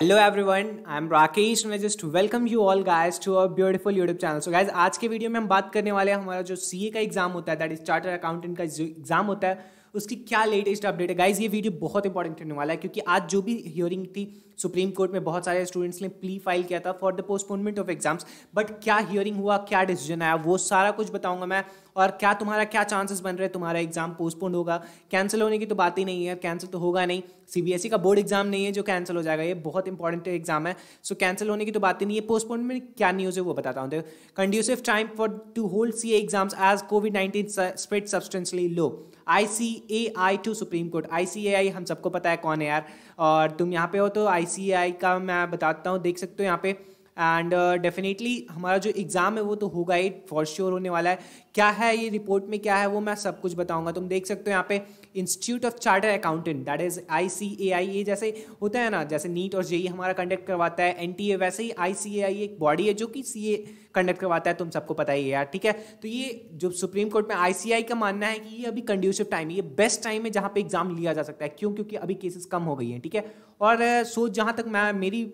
hello everyone I am Rakesh मैं just welcome you all guys to our beautiful YouTube channel so guys आज के video में हम बात करने वाले हैं हमारा जो सीए का एग्जाम होता है दैट इज चार्टर अकाउंटेंट का एग्जाम होता है उसकी क्या लेटेस्ट अपडेट है गाइज ये वीडियो बहुत इंपॉर्टेंट होने वाला है क्योंकि आज जो भी हियरिंग थी सुप्रीम कोर्ट में बहुत सारे स्टूडेंट्स ने प्ली फाइल किया था for the postponement of exams but क्या हियरिंग हुआ क्या डिसीजन आया वो सारा कुछ बताऊंगा मैं और क्या तुम्हारा क्या चांसेस बन रहे तुम्हारा एग्जाम पोस्टपोन होगा कैंसिल होने की तो बात ही नहीं है कैंसिल तो होगा नहीं सीबीएसई e का बोर्ड एग्जाम नहीं है जो कैंसिल हो जाएगा ये बहुत इंपॉर्टेंट एग्जाम है सो so, कैंसिल होने की तो बात ही नहीं है पोस्टपोन में क्या न्यूज़ है वो बताता हूँ देखो conducive time for to hold C exams as COVID nineteen spread substantially low I C A I to Supreme Court I C A I हम सबको पता है कौन है यार और तुम यहाँ पे हो तो आई सी ए आई का मैं बताता हूँ देख सकते हो यहाँ पे एंड डेफिनेटली uh, हमारा जो एग्ज़ाम है वो तो होगा ही फॉर श्योर होने वाला है क्या है ये रिपोर्ट में क्या है वो मैं सब कुछ बताऊंगा तुम देख सकते हो यहाँ पे Institute of Charter Accountant that is I C A I A जैसे होता है ना जैसे नीट और जेई हमारा कंडक्ट करवाता है एन टी ए वैसे ही आई सी ए आई एक बॉडी है जो कि सी ए कंडक्ट करवाता है तुम सबको पता ही है यार ठीक है तो ये जो सुप्रीम कोर्ट में आई सी आई का मानना है कि ये अभी कंड्यूसिव टाइम है ये बेस्ट टाइम है जहाँ पे एग्जाम लिया जा सकता है क्यों क्योंकि अभी केसेस कम हो गई हैं ठीक है और सोच जहाँ तक मैं मेरी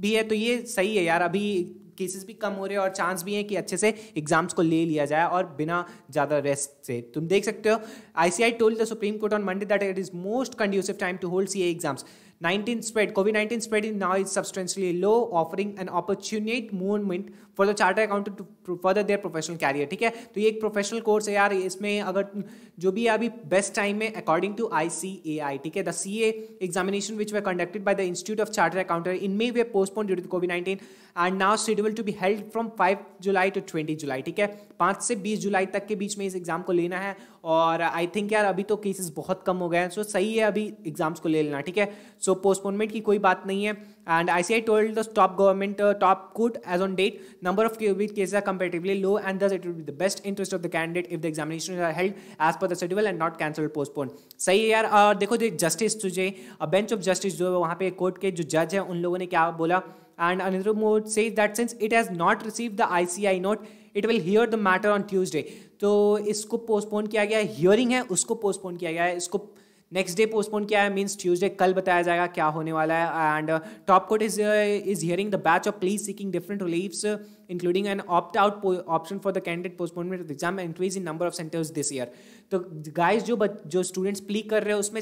भी है तो ये सही है यार अभी केसेस भी कम हो रहे हैं और चांस भी है कि अच्छे से एग्जाम्स को ले लिया जाए और बिना ज़्यादा रेस्ट से तुम देख सकते हो I C I told the Supreme Court on Monday that it is most conducive time to hold C exams 19 spread, COVID-19 spread is now is substantially low, offering an opportunity movement for the charter accountant to further their professional career ठीक है तो ये एक professional course है यार इसमें अगर जो भी अभी बेस्ट टाइम है according to I C A I ठीक है the C A examination which were conducted by the Institute of Charter Accountant in May were postpone due to COVID nineteen and now schedule to be held from five July to twenty July ठीक है पाँच से बीस जुलाई तक के बीच में इस exam को लेना है और आई थिंक यार अभी तो केसेस बहुत कम हो गए हैं सो सही है अभी एग्जाम्स को ले लेना ठीक है सो पोस्टपोनमेंट की कोई बात नहीं है and I C I told the top government top court as on date number of COVID cases are comparatively low and thus it will be the best interest of the candidate if the examination are held as per the and not cancel postpone सही है यार और uh, देखो जो justice तुझे bench of justice जो है वहाँ पे कोर्ट के जो जज है उन लोगों ने क्या बोला एंड अनिरु मोड says that since it has not receive the I C I note it will hear the matter on Tuesday तो इसको पोस्टपोन किया गया हियरिंग है उसको पोस्टपोन किया गया है इसको नेक्स्ट डे पोस्टपोन किया है मीन्स ट्यूजडे कल बताया जाएगा क्या होने वाला है and top court is is hearing the batch of pleas seeking different reliefs including an opt out option for the candidate postponement of exam increase in number of centres this year तो guys जो जो students plea कर रहे हैं उसमें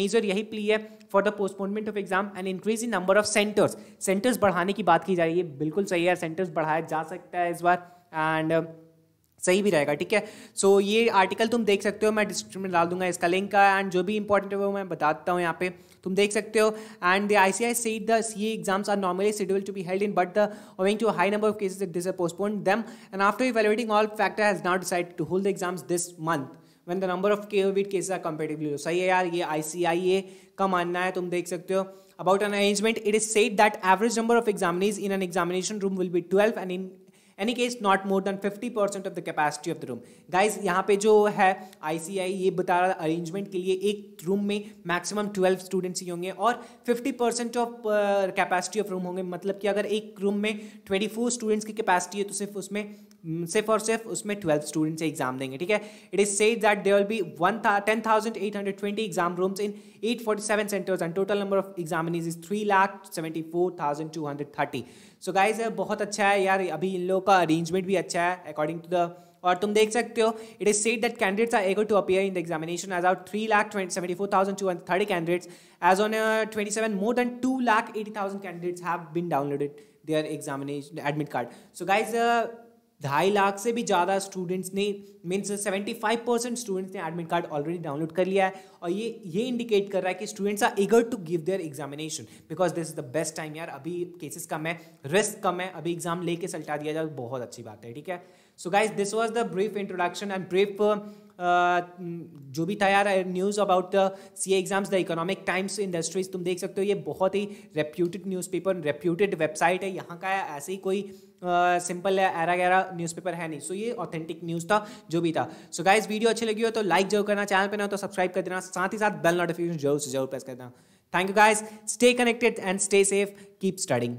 major यही plea है for the postponement of exam and increase in number of centres centres बढ़ाने की बात की जा रही है बिल्कुल सही है सेंटर्स बढ़ाया जा सकता है इस बार एंड सही भी रहेगा ठीक है सो ये आर्टिकल तुम देख सकते हो मैं डिस्क्रिप्शन में डाल दूंगा इसका लिंक का एंड जो भी इंपॉर्टेंट है वो मैं बताता हूँ यहाँ पे तुम देख सकते हो and the I C I C the C exams are normally schedule to be held in but the owing to high number of cases this postpone them and after evaluating all factor has not decide to hold the exams this month when the number of COVID cases are comparatively सही है यार ये आई C आई ए का मानना है तुम देख सकते हो about an arrangement it is set that average number of examinees in an examination room will be twelve and in any case not more than fifty percent of the capacity of the room guys यहाँ पे जो है ICI ये बता रहा है arrangement के लिए एक रूम में मैक्सिमम ट्वेल्व स्टूडेंट्स ही होंगे और fifty percent of capacity of room होंगे मतलब कि अगर एक रूम में ट्वेंटी फोर स्टूडेंट्स की कैपेसिटी है तो सिर्फ उसमें सिर्फ और सिर्फ उसमें ट्वेल्व स्टूडेंट्स एग्जाम देंगे ठीक है it is said that there will be one ten thousand eight hundred twenty exam rooms in eight forty seven centres and total number of examinees is three lakh seventy four thousand two hundred thirty so guys बहुत अच्छा है यार अभी इन लोगों का arrangement भी अच्छा है अकॉर्डिंग टू द और तुम देख सकते हो it is said that candidates are able to appear in the examination as out three lakh seventy four thousand two hundred thirty candidates as on twenty seven more than two lakh eighty thousand candidates have been downloaded their examination admit card so guys ढाई लाख से भी ज़्यादा students ने means seventy five percent students ने admit card already download कर लिया है और ये ये इंडिकेट कर रहा है कि students are eager to give their examination because this is the best time यार अभी केसेस कम है रिस्क कम है अभी एग्जाम लेके सल्टा दिया जाए बहुत अच्छी बात है ठीक है so guys this was the brief introduction and brief जो भी था यार news about the C exams the Economic Times industries तुम देख सकते हो ये बहुत ही रेप्यूटेड न्यूज़पेपर रेप्यूटेड वेबसाइट है यहाँ का ऐसे ही कोई सिंपल uh, एरा uh, गैरा न्यूज़पेपर है नहीं सो so, ये ऑथेंटिक न्यूज़ था जो भी था सो so, गाइज वीडियो अच्छी लगी हो तो लाइक जरूर करना चैनल पर ना तो सब्सक्राइब कर देना साथ ही साथ बेल नोटिफिकेशन जरूर से जरूर प्रेस कर देना thank you guys stay connected and stay safe keep studying